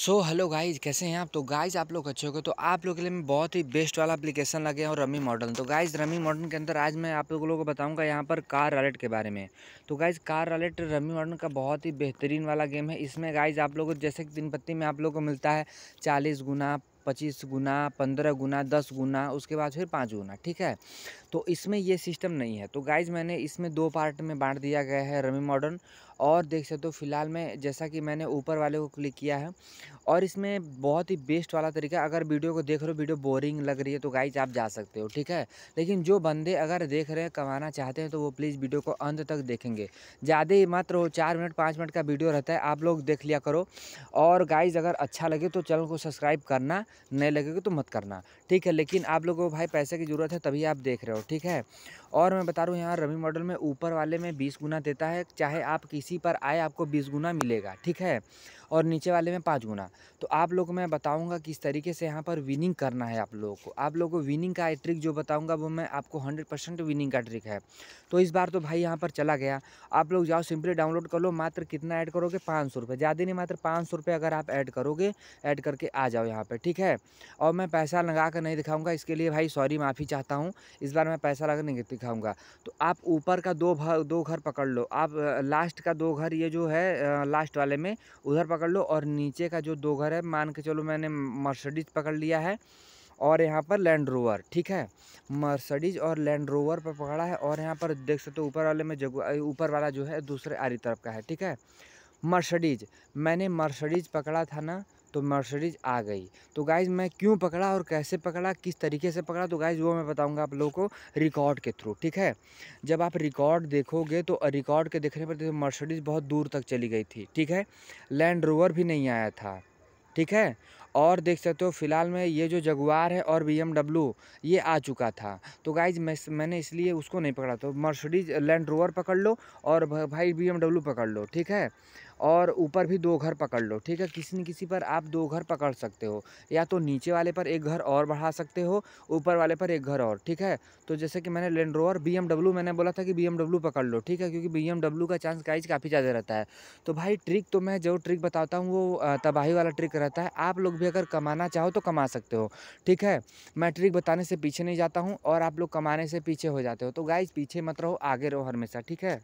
so hello guys कैसे हैं आप तो गाइज आप लोग अच्छे हो गए तो आप लोग के लिए मैं बहुत ही बेस्ट वाला एप्लीकेशन लगे और रमी मॉडल तो गाइज रमी मॉडल के अंदर आज मैं आप लोगों को बताऊंगा यहाँ पर कार रॉलेट के बारे में तो guys car roulette rummy model का बहुत ही बेहतरीन वाला गेम है इसमें गाइज आप लोगों को जैसे कि दिन पत्ती में आप लोग को मिलता है चालीस गुना पच्चीस गुना पंद्रह गुना दस गुना उसके बाद फिर पाँच गुना ठीक है तो इसमें ये सिस्टम नहीं है तो गाइज मैंने इसमें दो पार्ट में बांट दिया गया है रमी मॉडर्न और देख सकते हो फिलहाल मैं जैसा कि मैंने ऊपर वाले को क्लिक किया है और इसमें बहुत ही बेस्ट वाला तरीका अगर वीडियो को देख रहे हो वीडियो बोरिंग लग रही है तो गाइज आप जा सकते हो ठीक है लेकिन जो बंदे अगर देख रहे हैं कमाना चाहते हैं तो वो प्लीज़ वीडियो को अंत तक देखेंगे ज़्यादा ही मात्र हो चार मिनट पाँच मिनट का वीडियो रहता है आप लोग देख लिया करो और गाइज अगर अच्छा लगे तो चैनल को सब्सक्राइब करना नहीं लगेगा तो मत करना ठीक है लेकिन आप लोगों को भाई पैसे की ज़रूरत है तभी आप देख रहे हो ठीक है और मैं बता रहा हूँ यहाँ रवि मॉडल में ऊपर वाले में बीस गुना देता है चाहे आप किसी इसी पर आए आपको बीस गुना मिलेगा ठीक है और नीचे वाले में पाँच गुना तो आप लोग मैं बताऊँगा किस तरीके से यहाँ पर विनिंग करना है आप लोगों को आप लोगों को विनिंग का ट्रिक जो बताऊँगा वो मैं आपको हंड्रेड परसेंट विनिंग का ट्रिक है तो इस बार तो भाई यहाँ पर चला गया आप लोग जाओ सिंपली डाउनलोड कर लो मात्र कितना ऐड करोगे पाँच सौ रुपये ज़्यादा नहीं मात्र पाँच सौ रुपये अगर आप ऐड करोगे ऐड करके आ जाओ यहाँ पर ठीक है और मैं पैसा लगा कर नहीं दिखाऊँगा इसके लिए भाई सॉरी माफ़ी चाहता हूँ इस बार मैं पैसा लगा नहीं दिखाऊँगा तो आप ऊपर का दो भर, दो घर पकड़ लो आप लास्ट का दो घर ये जो है लास्ट वाले में उधर पकड़ पकड़ लो और नीचे का जो दो घर है मान के चलो मैंने मर्सडीज पकड़ लिया है और यहाँ पर लैंड रोवर ठीक है मर्सडीज और लैंड रोवर पर पकड़ा है और यहाँ पर देख सकते हो ऊपर वाले में जगह ऊपर वाला जो है दूसरे आरी तरफ का है ठीक है मर्सडीज मैंने मर्सडीज पकड़ा था ना तो मर्सडीज आ गई तो गाइज मैं क्यों पकड़ा और कैसे पकड़ा किस तरीके से पकड़ा तो गाइज वो मैं बताऊंगा आप लोगों को रिकॉर्ड के थ्रू ठीक है जब आप रिकॉर्ड देखोगे तो रिकॉर्ड के देखने पर देखो मर्सडीज बहुत दूर तक चली गई थी ठीक है लैंड रोवर भी नहीं आया था ठीक है और देख सकते हो फिलहाल में ये जो जगुआर है और बी ये आ चुका था तो गाइज मैं मैंने इसलिए उसको नहीं पकड़ा तो मर्सडीज लैंड रोवर पकड़ लो और भाई बी पकड़ लो ठीक है और ऊपर भी दो घर पकड़ लो ठीक है किसी न किसी पर आप दो घर पकड़ सकते हो या तो नीचे वाले पर एक घर और बढ़ा सकते हो ऊपर वाले पर एक घर और ठीक है तो जैसे कि मैंने लैंड रोवर बी मैंने बोला था कि बी पकड़ लो ठीक है क्योंकि बी का चांस काइज काफ़ी ज़्यादा रहता है तो भाई ट्रिक तो मैं जो ट्रिक बताता हूँ वो तबाही वाला ट्रिक रहता है आप लोग भी अगर कमाना चाहो तो कमा सकते हो ठीक है मैं ट्रिक बताने से पीछे नहीं जाता हूँ और आप लोग कमाने से पीछे हो जाते हो तो गाइज पीछे मत रहो आगे रहो हमेशा ठीक है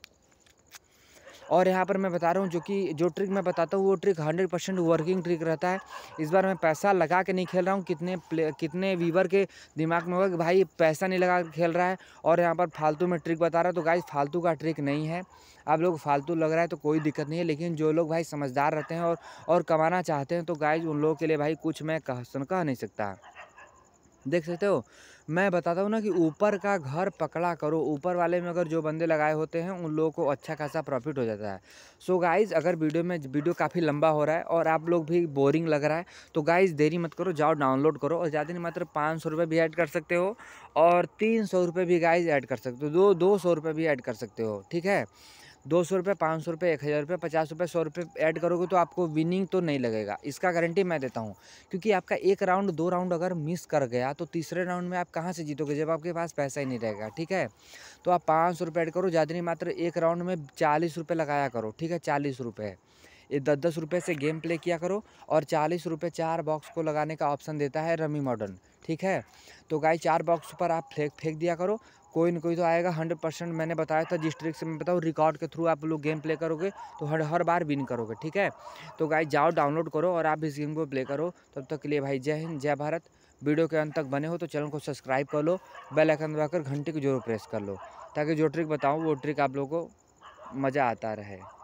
और यहाँ पर मैं बता रहा हूँ जो कि जो ट्रिक मैं बताता हूँ वो trick hundred percent working trick रहता है इस बार मैं पैसा लगा के नहीं खेल रहा हूँ कितने कितने वीवर के दिमाग में होगा कि भाई पैसा नहीं लगा खेल रहा है और यहाँ पर फालतू में ट्रिक बता रहा हूँ तो गाइज फालतू का ट्रिक नहीं है आप लोग फालतू लग रहा है तो कोई दिक्कत नहीं है लेकिन जो लोग भाई समझदार रहते हैं और और कमाना चाहते हैं तो गाइज उन लोगों के लिए भाई कुछ मैं कह कह नहीं सकता देख सकते हो मैं बताता हूँ ना कि ऊपर का घर पकड़ा करो ऊपर वाले में अगर जो बंदे लगाए होते हैं उन लोगों को अच्छा खासा प्रॉफिट हो जाता है सो so गाइज़ अगर वीडियो में वीडियो काफ़ी लंबा हो रहा है और आप लोग भी बोरिंग लग रहा है तो गाइज़ देरी मत करो जाओ डाउनलोड करो और ज़्यादा नहीं मात्र पाँच सौ भी ऐड कर सकते हो और तीन सौ भी गाइज़ ऐड कर सकते हो दो दो सौ भी ऐड कर सकते हो ठीक है दो सौ रुपये पाँच सौ रुपये एक हज़ार रुपये पचास रुपये सौ रुपये ऐड करोगे तो आपको विनिंग तो नहीं लगेगा इसका गारंटी मैं देता हूँ क्योंकि आपका एक राउंड दो राउंड अगर मिस कर गया तो तीसरे राउंड में आप कहाँ से जीतोगे जब आपके पास पैसा ही नहीं रहेगा ठीक है तो आप पाँच सौ रुपये ऐड करो ज़्यादा नहीं मात्र एक राउंड में चालीस रुपये लगाया करो ठीक है चालीस रुपये ये दस दस रुपये से गेम प्ले किया करो और चालीस रुपये चार बॉक्स को लगाने का ऑप्शन देता है रमी मॉडर्न ठीक है तो गाय चार बॉक्स पर आप फेंक फेंक दिया करो कोई ना कोई तो आएगा हंड्रेड परसेंट मैंने बताया था जिस ट्रिक से मैं बताऊँ रिकॉर्ड के थ्रू आप लोग गेम प्ले करोगे तो हर हर बार विन करोगे ठीक है तो गाइज जाओ डाउनलोड करो और आप इस गेम को प्ले करो तब तक के लिए भाई जय हिंद जय भारत वीडियो के अंत तक बने हो तो चैनल को सब्सक्राइब कर लो बेल आइकन दबाकर घंटे को जरूर प्रेस कर लो ताकि जो ट्रिक बताऊँ वो ट्रिक आप लोगों को मज़ा आता रहे